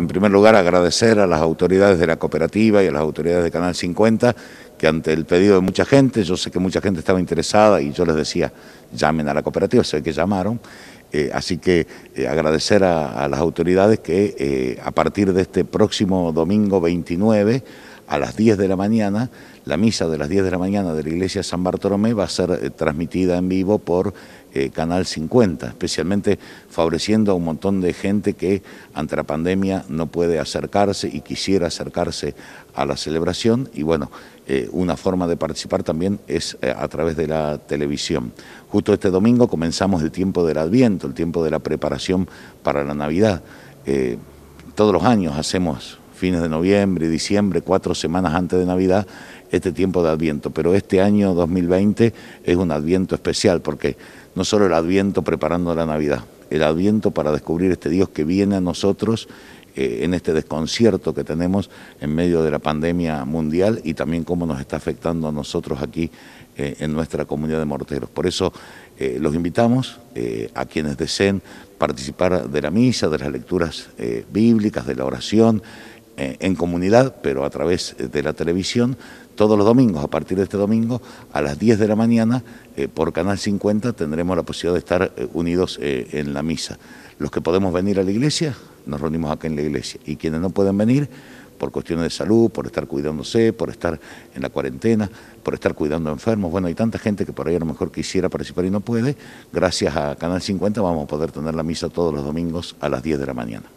en primer lugar, agradecer a las autoridades de la cooperativa y a las autoridades de Canal 50 que ante el pedido de mucha gente, yo sé que mucha gente estaba interesada y yo les decía, llamen a la cooperativa, sé que llamaron, eh, así que eh, agradecer a, las autoridades que eh, a partir de este próximo domingo 29 a las 10 de la mañana, la misa de las 10 de la mañana de la iglesia San Bartolomé va a ser eh, transmitida en vivo por eh, Canal 50, especialmente favoreciendo a un montón de gente que ante la pandemia no puede acercarse y quisiera acercarse a la celebración. Y bueno, eh, una forma de participar también es a través de la televisión. Justo este domingo comenzamos el tiempo del Adviento, el tiempo de la preparación para la Navidad. todos los años hacemos fines de noviembre, diciembre, cuatro semanas antes de Navidad, este tiempo de Adviento. Pero este año 2020 es un Adviento especial, porque no solo el Adviento preparando la Navidad, el Adviento para descubrir este Dios que viene a nosotros eh, en este desconcierto que tenemos en medio de la pandemia mundial y también cómo nos está afectando a nosotros aquí eh, en nuestra comunidad de morteros. Por eso eh, los invitamos a quienes deseen participar de la misa, de las lecturas bíblicas, de la oración eh, en comunidad, pero a través eh, de la televisión, todos los domingos, a partir de este domingo, a las 10 de la mañana, eh, por Canal 50, tendremos la posibilidad de estar unidos en la misa. Los que podemos venir a la iglesia, nos reunimos acá en la iglesia. Y quienes no pueden venir, por cuestiones de salud, por estar cuidándose, por estar en la cuarentena, por estar cuidando enfermos. Bueno, hay tanta gente que por ahí a lo mejor quisiera participar y no puede. Gracias a Canal 50 vamos a poder tener la misa todos los domingos a las 10 de la mañana.